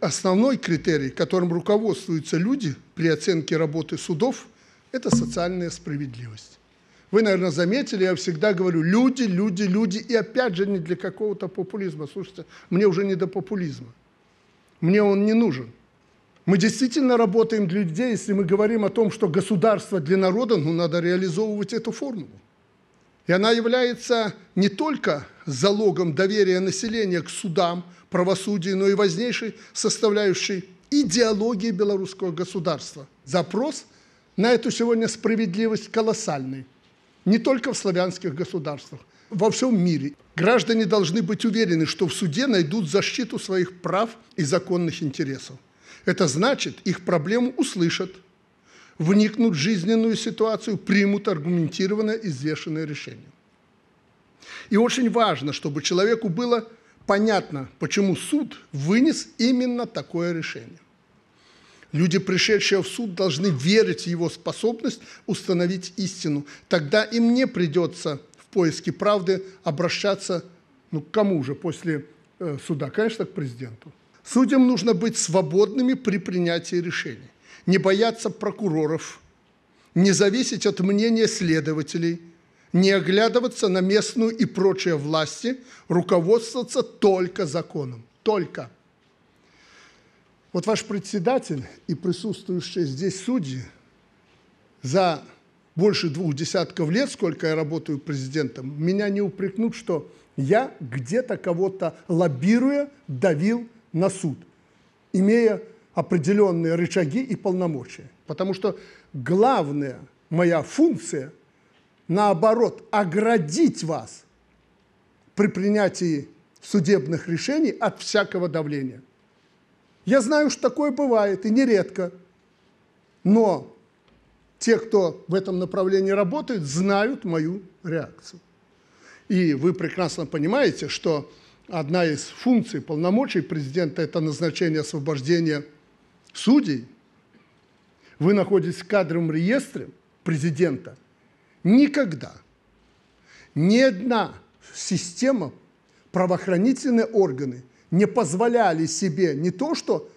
Основной критерий, которым руководствуются люди при оценке работы судов, это социальная справедливость. Вы, наверное, заметили, я всегда говорю, люди, люди, люди, и опять же не для какого-то популизма. Слушайте, мне уже не до популизма. Мне он не нужен. Мы действительно работаем для людей, если мы говорим о том, что государство для народа, ну, надо реализовывать эту формулу. И она является не только залогом доверия населения к судам, правосудию, но и важнейшей составляющей идеологии белорусского государства. Запрос на эту сегодня справедливость колоссальный. Не только в славянских государствах, во всем мире. Граждане должны быть уверены, что в суде найдут защиту своих прав и законных интересов. Это значит, их проблему услышат, вникнут в жизненную ситуацию, примут аргументированное и взвешенное решение. И очень важно, чтобы человеку было понятно, почему суд вынес именно такое решение. Люди, пришедшие в суд, должны верить в его способность установить истину. Тогда им не придется в поиске правды обращаться ну, к кому же после э, суда? Конечно, к президенту. Судьям нужно быть свободными при принятии решений, не бояться прокуроров, не зависеть от мнения следователей – не оглядываться на местную и прочие власти, руководствоваться только законом. Только. Вот ваш председатель и присутствующие здесь судьи за больше двух десятков лет, сколько я работаю президентом, меня не упрекнут, что я где-то кого-то лоббируя давил на суд, имея определенные рычаги и полномочия. Потому что главная моя функция – наоборот, оградить вас при принятии судебных решений от всякого давления. Я знаю, что такое бывает, и нередко. Но те, кто в этом направлении работает, знают мою реакцию. И вы прекрасно понимаете, что одна из функций полномочий президента – это назначение освобождения судей. Вы находитесь в кадровом реестре президента – Никогда ни одна система, правоохранительные органы не позволяли себе не то, что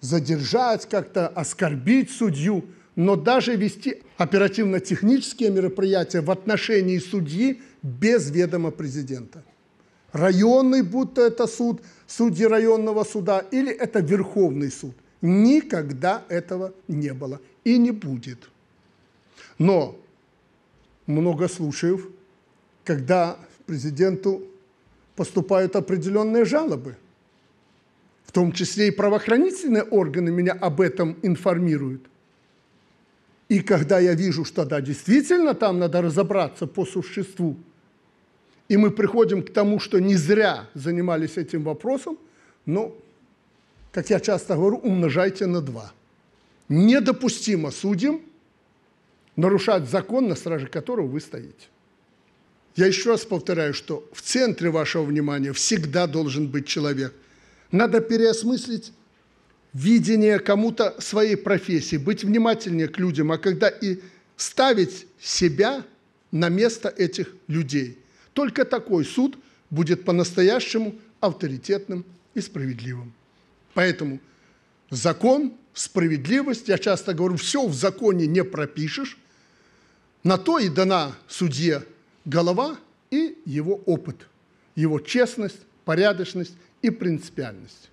задержать, как-то оскорбить судью, но даже вести оперативно-технические мероприятия в отношении судьи без ведома президента. Районный, будто это суд, судьи районного суда, или это Верховный суд. Никогда этого не было и не будет. Но много случаев, когда президенту поступают определенные жалобы. В том числе и правоохранительные органы меня об этом информируют. И когда я вижу, что да, действительно там надо разобраться по существу, и мы приходим к тому, что не зря занимались этим вопросом, но, как я часто говорю, умножайте на два. Недопустимо судим – нарушать закон, на страже которого вы стоите. Я еще раз повторяю, что в центре вашего внимания всегда должен быть человек. Надо переосмыслить видение кому-то своей профессии, быть внимательнее к людям, а когда и ставить себя на место этих людей. Только такой суд будет по-настоящему авторитетным и справедливым. Поэтому закон, справедливость, я часто говорю, все в законе не пропишешь, на то и дана судье голова и его опыт, его честность, порядочность и принципиальность.